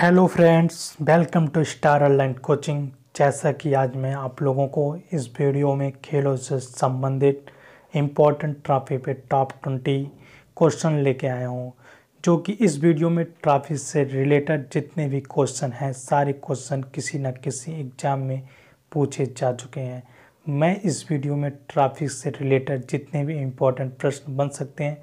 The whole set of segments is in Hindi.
hello friends welcome to star online coaching जैसा कि आज मैं आप लोगों को इस वीडियो में खेलों से संबंधित इम्पॉर्टेंट ट्रॉफी पे टॉप ट्वेंटी क्वेश्चन लेके आया हूँ जो कि इस वीडियो में ट्रॉफी से रिलेटेड जितने भी क्वेश्चन हैं सारे क्वेश्चन किसी न किसी एग्ज़ाम में पूछे जा चुके हैं मैं इस वीडियो में ट्राफिक से रिलेटेड जितने भी इम्पोर्टेंट प्रश्न बन सकते हैं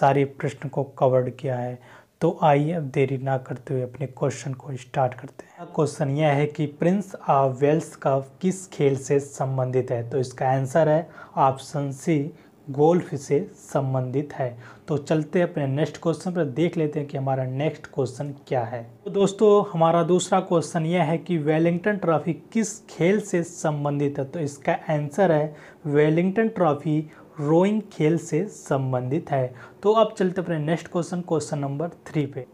सारे प्रश्न को कवर्ड किया है तो आइए अब देरी ना करते हुए अपने क्वेश्चन को स्टार्ट करते हैं क्वेश्चन यह है कि प्रिंस ऑफ वेल्स का किस खेल से संबंधित है तो इसका आंसर है ऑप्शन सी गोल्फ से संबंधित है तो चलते हैं अपने नेक्स्ट क्वेश्चन पर देख लेते हैं कि हमारा नेक्स्ट क्वेश्चन क्या है तो दोस्तों हमारा दूसरा क्वेश्चन यह है कि वेलिंगटन ट्रॉफी किस खेल से संबंधित है तो इसका आंसर है वेलिंगटन ट्रॉफी रोइंग खेल से संबंधित है तो अब चलते अपने next question question number three पे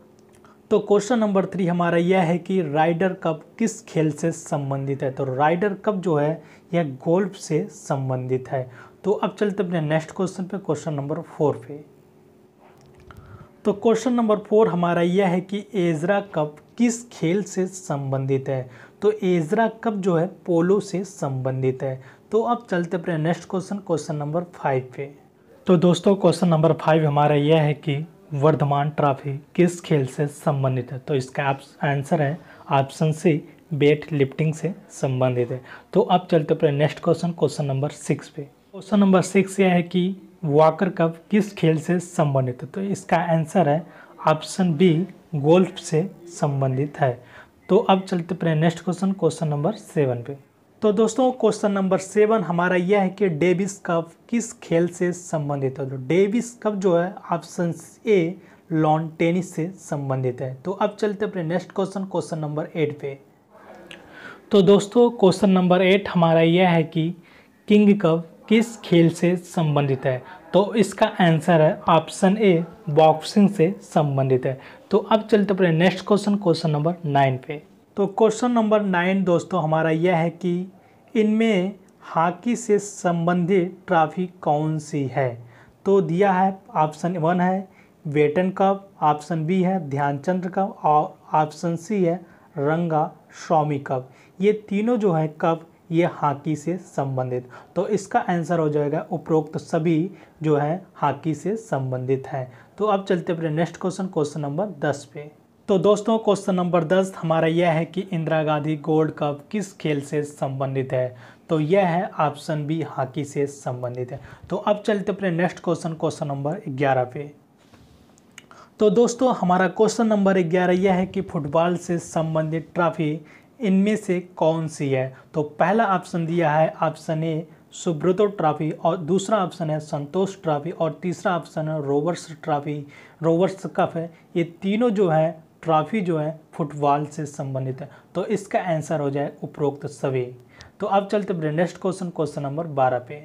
तो क्वेश्चन नंबर थ्री हमारा यह है कि राइडर कप किस खेल से संबंधित है तो राइडर कप जो है यह गोल्फ से संबंधित है तो अब चलते अपने नेक्स्ट क्वेश्चन पे क्वेश्चन नंबर फोर पे तो क्वेश्चन नंबर फोर हमारा यह है कि एजरा कप किस खेल से संबंधित है तो एजरा कप जो है पोलो से संबंधित है तो अब चलते अपने next question question number five पे तो दोस्तों क्वेश्चन नंबर फाइव हमारा यह है कि वर्धमान ट्रॉफी किस खेल से संबंधित है तो इसका आंसर है ऑप्शन सी वेट लिफ्टिंग से संबंधित है तो अब चलते अपने next question question number six पे क्वेश्चन नंबर सिक्स यह है कि वाकर कप किस खेल से संबंधित है तो इसका आंसर है ऑप्शन बी गोल्फ से संबंधित है तो अब चलते अपने next question question number seven पे तो दोस्तों क्वेश्चन नंबर सेवन हमारा यह है कि डेविस कप किस खेल से संबंधित है तो डेविस कप जो है ऑप्शन ए लॉन टेनिस से संबंधित है तो अब चलते अपने next question question number eight पे तो दोस्तों क्वेश्चन नंबर एट हमारा यह है कि किंग कप किस खेल से संबंधित है तो इसका आंसर है ऑप्शन ए बॉक्सिंग से संबंधित है तो अब चलते अपने next question question number nine पे तो क्वेश्चन नंबर नाइन दोस्तों हमारा यह है कि इनमें हॉकी से संबंधित ट्रॉफी कौन सी है तो दिया है ऑप्शन वन है वेटन कप ऑप्शन बी है ध्यानचंद्र कप और ऑप्शन सी है रंगा स्वामी कप ये तीनों जो है कप ये हॉकी से संबंधित तो इसका आंसर हो जाएगा उपरोक्त सभी जो है हॉकी से संबंधित हैं तो अब चलते अपने नेक्स्ट क्वेश्चन क्वेश्चन नंबर दस पे तो दोस्तों क्वेश्चन नंबर दस हमारा यह है कि इंदिरा गांधी गोल्ड कप किस खेल से संबंधित है तो यह है ऑप्शन बी हॉकी से संबंधित है तो अब चलते अपने नेक्स्ट क्वेश्चन क्वेश्चन नंबर ग्यारह पे तो दोस्तों हमारा क्वेश्चन नंबर ग्यारह यह है कि फुटबॉल से संबंधित ट्रॉफी इनमें से कौन सी है तो पहला ऑप्शन दिया है ऑप्शन ए सुब्रतो ट्रॉफी और दूसरा ऑप्शन है संतोष ट्रॉफी और तीसरा ऑप्शन है रोवर्स ट्रॉफी रोवर्स कप है ये तीनों जो है ट्रॉफी जो है फुटबॉल से संबंधित है तो इसका आंसर हो जाए उपरोक्त सभी तो अब चलते हैं नेक्स्ट क्वेश्चन क्वेश्चन नंबर बारह पे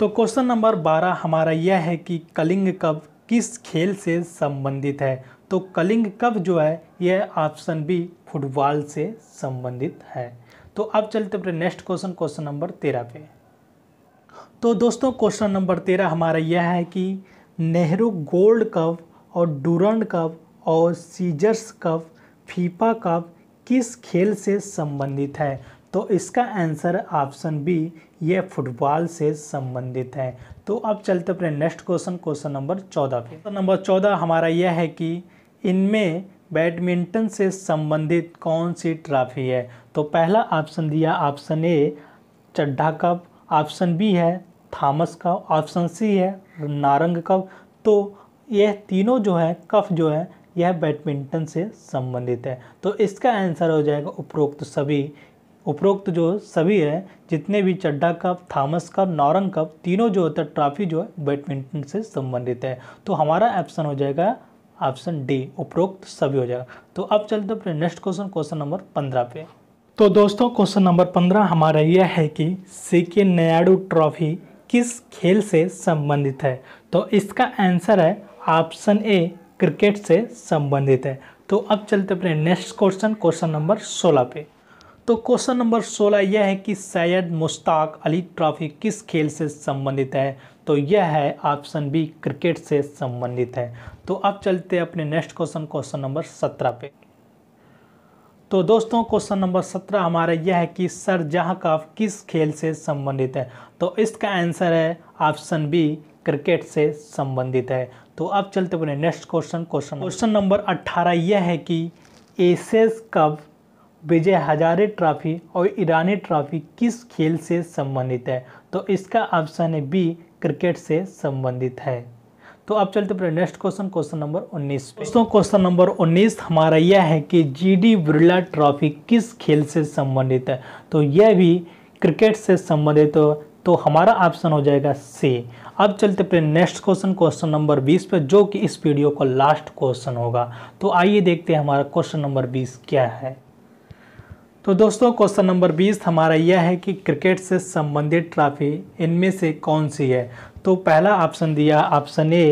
तो क्वेश्चन नंबर बारह हमारा यह है कि कलिंग कप किस खेल से संबंधित है तो कलिंग कप जो है यह ऑप्शन बी फुटबॉल से संबंधित है तो अब चलते अपने नेक्स्ट क्वेश्चन क्वेश्चन नंबर तेरह पे तो दोस्तों क्वेश्चन नंबर तेरह हमारा यह है कि नेहरू गोल्ड कप और डूरंड कप और सीजर्स कप फीफा कप किस खेल से संबंधित है तो इसका आंसर ऑप्शन बी ये फुटबॉल से संबंधित है तो अब चलते अपने नेक्स्ट क्वेश्चन क्वेश्चन नंबर चौदह पे क्वेश्चन नंबर चौदह हमारा यह है कि इनमें बैडमिंटन से संबंधित कौन सी ट्रॉफी है तो पहला ऑप्शन दिया option A Chadha cup option B है थॉमस कप ऑप्शन सी है नारंग कप तो यह तीनों जो है कफ जो है यह बैडमिंटन से संबंधित है तो इसका आंसर हो जाएगा उपरोक्त सभी उपरोक्त जो सभी है जितने भी चड्डा कप थामस कप नॉरन कप तीनों जो होता है ट्रॉफी जो है बैडमिंटन से संबंधित है तो हमारा ऑप्शन हो जाएगा ऑप्शन डी उपरोक्त सभी हो जाएगा तो अब चलते अपने नेक्स्ट क्वेश्चन क्वेश्चन नंबर पंद्रह पे तो दोस्तों क्वेश्चन नंबर पंद्रह हमारा यह है कि सी के नयाडू ट्रॉफी किस खेल से संबंधित है तो इसका आंसर है ऑप्शन ए क्रिकेट से संबंधित है तो अब चलते अपने नेक्स्ट क्वेश्चन क्वेश्चन नंबर सोलह पे तो क्वेश्चन नंबर सोलह यह है कि सैयद मुश्ताक अली ट्रॉफी किस खेल से संबंधित है तो यह है ऑप्शन बी क्रिकेट से संबंधित है तो अब चलते अपने नेक्स्ट क्वेश्चन क्वेश्चन नंबर सत्रह पे तो दोस्तों क्वेश्चन नंबर सत्रह हमारा यह है कि सर जहाँकाफ किस खेल से संबंधित है तो इसका आंसर है ऑप्शन बी क्रिकेट से संबंधित है तो अब चलते बने next question question question number अट्ठारह यह है कि एसेस कप विजय हजारे ट्रॉफी और ईरानी ट्रॉफी किस खेल से संबंधित है तो इसका ऑप्शन है बी क्रिकेट से संबंधित है तो अब चलते पूरे नेक्स्ट क्वेश्चन क्वेश्चन नंबर 19 दोस्तों क्वेश्चन नंबर 19 हमारा यह है कि जी डी बिरला ट्रॉफी किस खेल से संबंधित है तो यह भी क्रिकेट से संबंधित तो तो हमारा ऑप्शन हो जाएगा सी अब चलते अपने नेक्स्ट क्वेश्चन क्वेश्चन नंबर 20 पे जो कि इस वीडियो का लास्ट क्वेश्चन होगा तो आइए देखते हैं हमारा क्वेश्चन नंबर 20 क्या है तो दोस्तों क्वेश्चन नंबर 20 हमारा यह है कि क्रिकेट से संबंधित ट्रॉफी इनमें से कौन सी है तो पहला ऑप्शन दिया ऑप्शन ए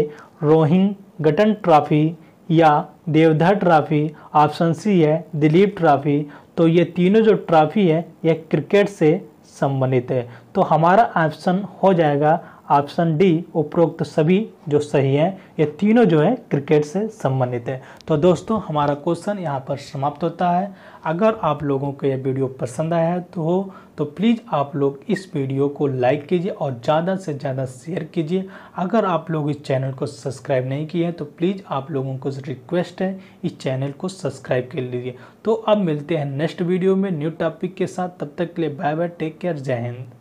रोहिंग गटन ट्रॉफी या देवधर ट्रॉफी ऑप्शन सी है दिलीप ट्रॉफी तो ये तीनों जो ट्रॉफी है यह क्रिकेट से संबंधित है तो हमारा ऑप्शन हो जाएगा ऑप्शन डी उपरोक्त सभी जो सही हैं ये तीनों जो है क्रिकेट से संबंधित है तो दोस्तों हमारा क्वेश्चन यहाँ पर समाप्त होता है अगर आप लोगों को यह वीडियो पसंद आया है तो हो तो प्लीज़ आप लोग इस वीडियो को लाइक कीजिए और ज़्यादा से ज़्यादा शेयर कीजिए अगर आप लोग इस चैनल को सब्सक्राइब नहीं किए हैं तो प्लीज़ आप लोगों को रिक्वेस्ट है इस चैनल को सब्सक्राइब कर लीजिए तो अब मिलते हैं नेक्स्ट वीडियो में न्यू टॉपिक के साथ तब तक के लिए बाय बाय टेक केयर जय हिंद